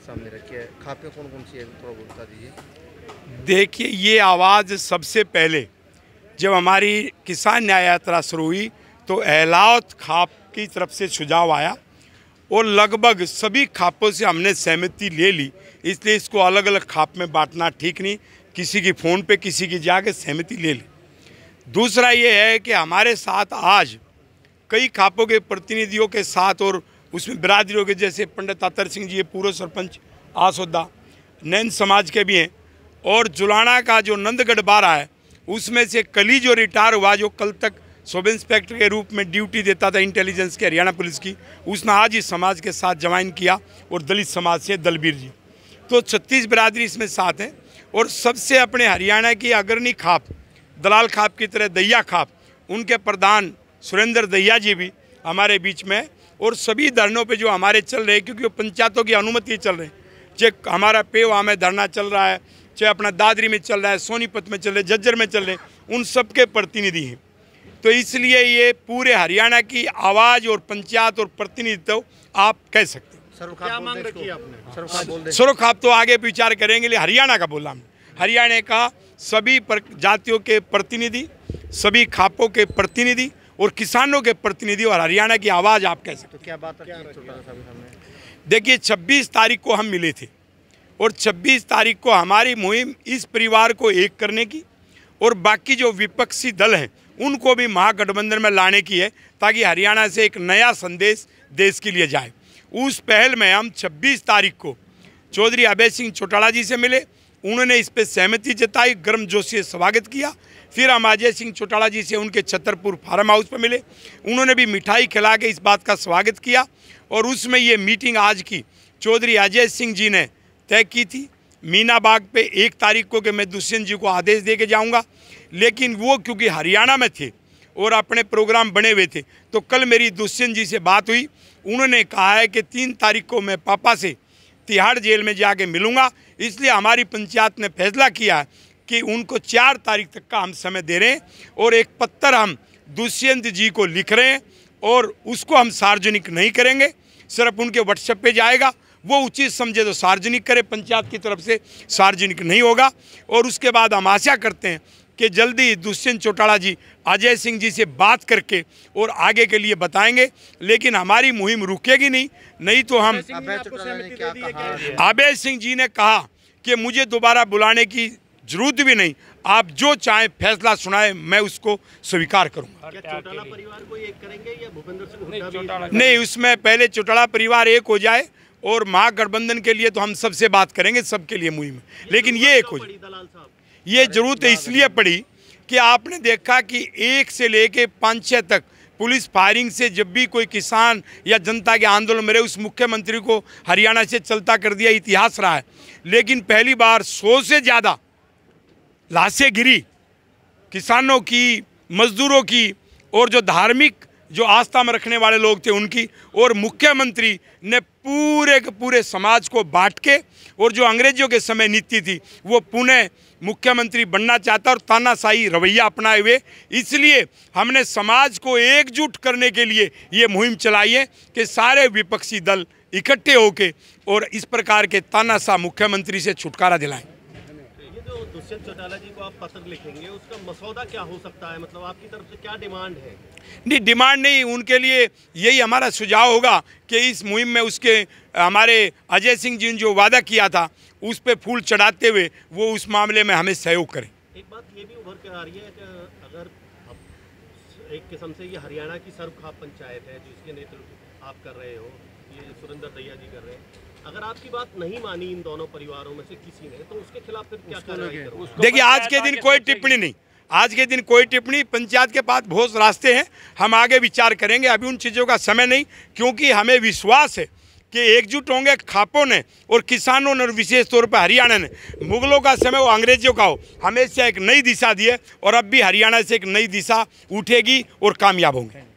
सामने रखी है खापियाँ कौन कौन सी है थोड़ा बता दीजिए देखिए ये आवाज़ सबसे पहले जब हमारी किसान न्याय यात्रा शुरू हुई तो एहलावत खाप की तरफ से सुझाव आया और लगभग सभी खापों से हमने सहमति ले ली इसलिए इसको अलग अलग खाप में बांटना ठीक नहीं किसी की फ़ोन पे किसी की जाके सहमति ले ली दूसरा ये है कि हमारे साथ आज कई खापों के प्रतिनिधियों के साथ और उसमें बिरादरियों के जैसे पंडित तातर सिंह जी पूर्व सरपंच आसोदा नैन समाज के भी हैं और जुलाना का जो नंदगढ़ बारा है उसमें से कली जो रिटायर हुआ जो कल तक सब इंस्पेक्टर के रूप में ड्यूटी देता था इंटेलिजेंस के हरियाणा पुलिस की उसने आज इस समाज के साथ ज्वाइन किया और दलित समाज से दलबीर जी तो छत्तीस बिरादरी इसमें साथ हैं और सबसे अपने हरियाणा की अग्रणी खाप दलाल खाप की तरह दैया खाप उनके प्रधान सुरेंद्र दैया जी भी हमारे बीच में और सभी धरनों पे जो हमारे चल रहे हैं क्योंकि वो पंचायतों की अनुमति चल रहे हैं चाहे हमारा पेवा में धरना चल रहा है चाहे अपना दादरी में चल रहा है सोनीपत में चल रहे जज्जर में चल रहे उन सब के प्रतिनिधि हैं तो इसलिए ये पूरे हरियाणा की आवाज़ और पंचायत और प्रतिनिधित्व आप कह सकते हैं हाँ। आप तो आगे विचार करेंगे लिए हरियाणा का बोला हमने हरियाणा का सभी जातियों के प्रतिनिधि सभी खापों के प्रतिनिधि और किसानों के प्रतिनिधि और हरियाणा की आवाज़ आप कह सकते तो क्या बात देखिए 26 तारीख को हम मिले थे और 26 तारीख को हमारी मुहिम इस परिवार को एक करने की और बाकी जो विपक्षी दल हैं उनको भी महागठबंधन में लाने की है ताकि हरियाणा से एक नया संदेश देश के लिए जाए उस पहल में हम 26 तारीख को चौधरी अभय सिंह चौटाला जी से मिले उन्होंने इस पर सहमति जताई गर्मजोशी से स्वागत किया फिर हम अजय सिंह चौटाला जी से उनके छतरपुर फार्म हाउस पर मिले उन्होंने भी मिठाई खिला के इस बात का स्वागत किया और उसमें ये मीटिंग आज की चौधरी अजय सिंह जी ने तय की थी मीना बाग पे एक तारीख को कि मैं दुष्यंत जी को आदेश दे के जाऊँगा लेकिन वो क्योंकि हरियाणा में थे और अपने प्रोग्राम बने हुए थे तो कल मेरी दुष्यंत जी से बात हुई उन्होंने कहा है कि तीन तारीख को मैं पापा से तिहाड़ जेल में जाके मिलूंगा इसलिए हमारी पंचायत ने फैसला किया है कि उनको चार तारीख तक का हम समय दे रहे हैं और एक पत्थर हम दुष्यंत जी को लिख रहे हैं और उसको हम सार्वजनिक नहीं करेंगे सिर्फ उनके व्हाट्सएप पे जाएगा वो उचित समझे तो सार्वजनिक करे पंचायत की तरफ से सार्वजनिक नहीं होगा और उसके बाद हम आशा करते हैं कि जल्दी दुष्यंत चौटाला जी अजय सिंह जी से बात करके और आगे के लिए बताएंगे लेकिन हमारी मुहिम रुकेगी नहीं नहीं तो हम अभय सिंह जी ने कहा कि मुझे दोबारा बुलाने की जरूरत भी नहीं आप जो चाहे फैसला सुनाए मैं उसको स्वीकार करूंगा नहीं उसमें पहले चौटाला परिवार एक हो जाए और महागठबंधन के लिए तो हम सबसे बात करेंगे सबके लिए मुहिम लेकिन ये एक हो जाए ये जरूरत इसलिए पड़ी कि आपने देखा कि एक से लेके पाँच छः तक पुलिस फायरिंग से जब भी कोई किसान या जनता के आंदोलन में रहे उस मुख्यमंत्री को हरियाणा से चलता कर दिया इतिहास रहा है लेकिन पहली बार सौ से ज़्यादा लाशें गिरी किसानों की मजदूरों की और जो धार्मिक जो आस्था में रखने वाले लोग थे उनकी और मुख्यमंत्री ने पूरे के पूरे समाज को बांट के और जो अंग्रेजों के समय नीति थी वो पुणे मुख्यमंत्री बनना चाहता और तानाशाही रवैया अपनाए हुए इसलिए हमने समाज को एकजुट करने के लिए ये मुहिम चलाई है कि सारे विपक्षी दल इकट्ठे होके और इस प्रकार के तानाशाह मुख्यमंत्री से छुटकारा दिलाएं दुष्यंत चौटाला जी को आप पत्र लिखेंगे उसका मसौदा क्या हो सकता है मतलब आपकी तरफ से क्या डिमांड है नहीं डिमांड नहीं उनके लिए यही हमारा सुझाव होगा कि इस मुहिम में उसके हमारे अजय सिंह जी ने जो वादा किया था उस पर फूल चढ़ाते हुए वो उस मामले में हमें सहयोग करें एक बात ये भी उभर कर आ रही है कि अगर एक किस्म से ये हरियाणा की खाप पंचायत है जिसके नेतृत्व आप कर रहे हो ये सुरेंद्र दैया जी कर रहे हैं अगर आपकी बात नहीं मानी इन दोनों परिवारों में से किसी ने तो उसके खिलाफ फिर क्या करेंगे देखिए आज के दिन कोई टिप्पणी नहीं आज के दिन कोई टिप्पणी पंचायत के पास बहुत रास्ते हैं हम आगे विचार करेंगे अभी उन चीज़ों का समय नहीं क्योंकि हमें विश्वास है कि एकजुट होंगे खापों ने और किसानों ने और विशेष तौर पर हरियाणा ने मुगलों का समय वो अंग्रेजों का हो हमेशा एक नई दिशा दी है और अब भी हरियाणा से एक नई दिशा उठेगी और कामयाब होंगे